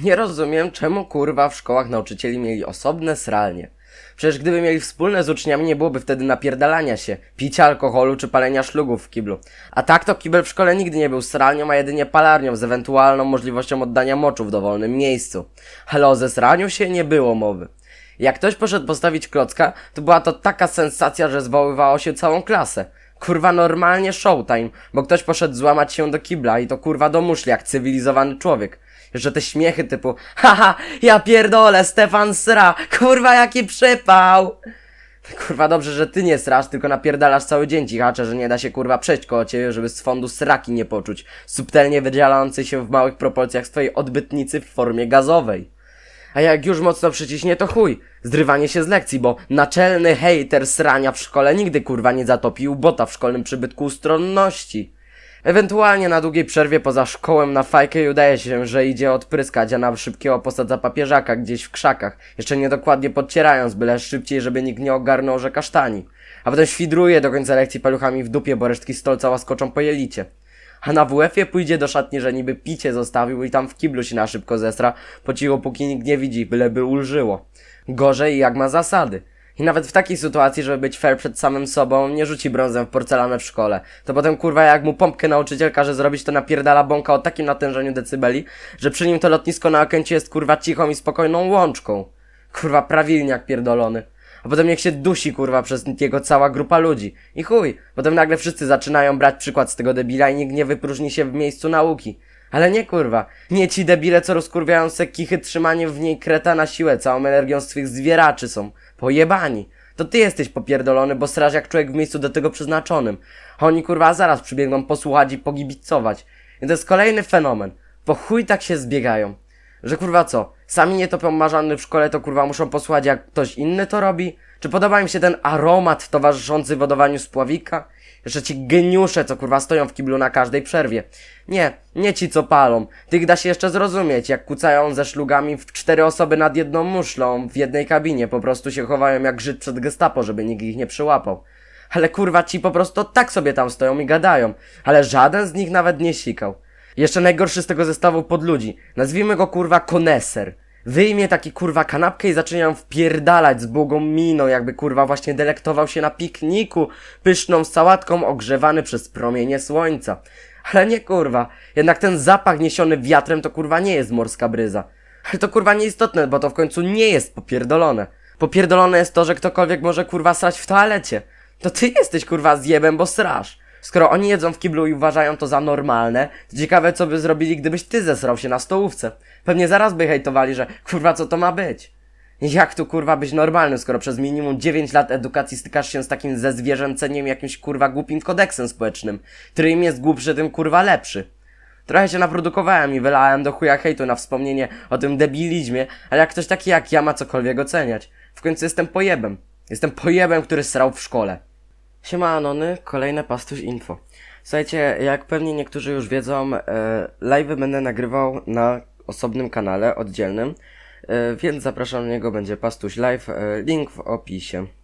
Nie rozumiem, czemu kurwa w szkołach nauczycieli mieli osobne sralnie. Przecież gdyby mieli wspólne z uczniami, nie byłoby wtedy napierdalania się, picia alkoholu czy palenia szlugów w kiblu. A tak to kibel w szkole nigdy nie był sralnią, a jedynie palarnią z ewentualną możliwością oddania moczu w dowolnym miejscu. Ale o zesraniu się nie było mowy. Jak ktoś poszedł postawić klocka, to była to taka sensacja, że zwoływało się całą klasę. Kurwa normalnie showtime, bo ktoś poszedł złamać się do kibla i to kurwa do muszli jak cywilizowany człowiek że te śmiechy typu haha, ja pierdolę, Stefan sra, kurwa jaki przypał! Kurwa dobrze, że ty nie srasz, tylko napierdalasz cały dzień cichacze, że nie da się kurwa przejść koło ciebie, żeby z fondu sraki nie poczuć, subtelnie wydzielającej się w małych proporcjach z twojej odbytnicy w formie gazowej. A jak już mocno przyciśnie, to chuj, zrywanie się z lekcji, bo naczelny hejter srania w szkole nigdy kurwa nie zatopił bota w szkolnym przybytku ustronności. Ewentualnie na długiej przerwie poza szkołą na fajkę udaje się, że idzie odpryskać, a na szybkiego posadza papieżaka gdzieś w krzakach, jeszcze niedokładnie podcierając, byle szybciej, żeby nikt nie ogarnął, że kasztani. A potem świdruje do końca lekcji paluchami w dupie, bo resztki stolca łaskoczą po jelicie. A na WF-ie pójdzie do szatni, że niby picie zostawił i tam w kiblu się na szybko zestra, po cichu póki nikt nie widzi, byleby ulżyło. Gorzej jak ma zasady. I nawet w takiej sytuacji, żeby być fair przed samym sobą, nie rzuci brązem w porcelanę w szkole. To potem kurwa jak mu pompkę nauczyciel każe zrobić, to napierdala bąka o takim natężeniu decybeli, że przy nim to lotnisko na okęcie jest kurwa cichą i spokojną łączką. Kurwa prawilniak pierdolony. A potem niech się dusi kurwa przez jego cała grupa ludzi. I chuj, potem nagle wszyscy zaczynają brać przykład z tego debila i nikt nie wypróżni się w miejscu nauki. Ale nie kurwa. Nie ci debile, co rozkurwiają se kichy trzymanie w niej kreta na siłę, całą energią swych zwieraczy są. Pojebani. To ty jesteś popierdolony, bo straż jak człowiek w miejscu do tego przeznaczonym. oni kurwa zaraz przybiegną posłuchać i pogibicować. I to jest kolejny fenomen. Po chuj tak się zbiegają. Że kurwa co, sami nie topią marzany w szkole, to kurwa muszą posłuchać jak ktoś inny to robi? Czy podoba im się ten aromat towarzyszący wodowaniu spławika? Jeszcze ci geniusze, co kurwa stoją w kiblu na każdej przerwie. Nie, nie ci co palą. Tych da się jeszcze zrozumieć, jak kucają ze szlugami w cztery osoby nad jedną muszlą w jednej kabinie. Po prostu się chowają jak Żyd przed gestapo, żeby nikt ich nie przyłapał. Ale kurwa ci po prostu tak sobie tam stoją i gadają. Ale żaden z nich nawet nie sikał. Jeszcze najgorszy z tego zestawu pod ludzi. Nazwijmy go kurwa koneser. Wyjmie taki kurwa kanapkę i zaczyna ją wpierdalać z błogą miną, jakby kurwa właśnie delektował się na pikniku, pyszną sałatką ogrzewany przez promienie słońca. Ale nie kurwa, jednak ten zapach niesiony wiatrem to kurwa nie jest morska bryza. Ale to kurwa nieistotne, bo to w końcu nie jest popierdolone. Popierdolone jest to, że ktokolwiek może kurwa srać w toalecie. To ty jesteś kurwa zjebem, bo srasz. Skoro oni jedzą w kiblu i uważają to za normalne, to ciekawe co by zrobili, gdybyś ty zesrał się na stołówce. Pewnie zaraz by hejtowali, że kurwa co to ma być. Jak tu kurwa być normalny, skoro przez minimum 9 lat edukacji stykasz się z takim zezwierzęceniem jakimś kurwa głupim kodeksem społecznym, który im jest głupszy, tym kurwa lepszy. Trochę się naprodukowałem i wylałem do chuja hejtu na wspomnienie o tym debilizmie, ale jak ktoś taki jak ja ma cokolwiek oceniać. W końcu jestem pojebem. Jestem pojebem, który srał w szkole. Siema Anony, kolejne Pastuś Info. Słuchajcie, jak pewnie niektórzy już wiedzą, e, live będę nagrywał na osobnym kanale, oddzielnym, e, więc zapraszam do niego, będzie Pastuś Live, e, link w opisie.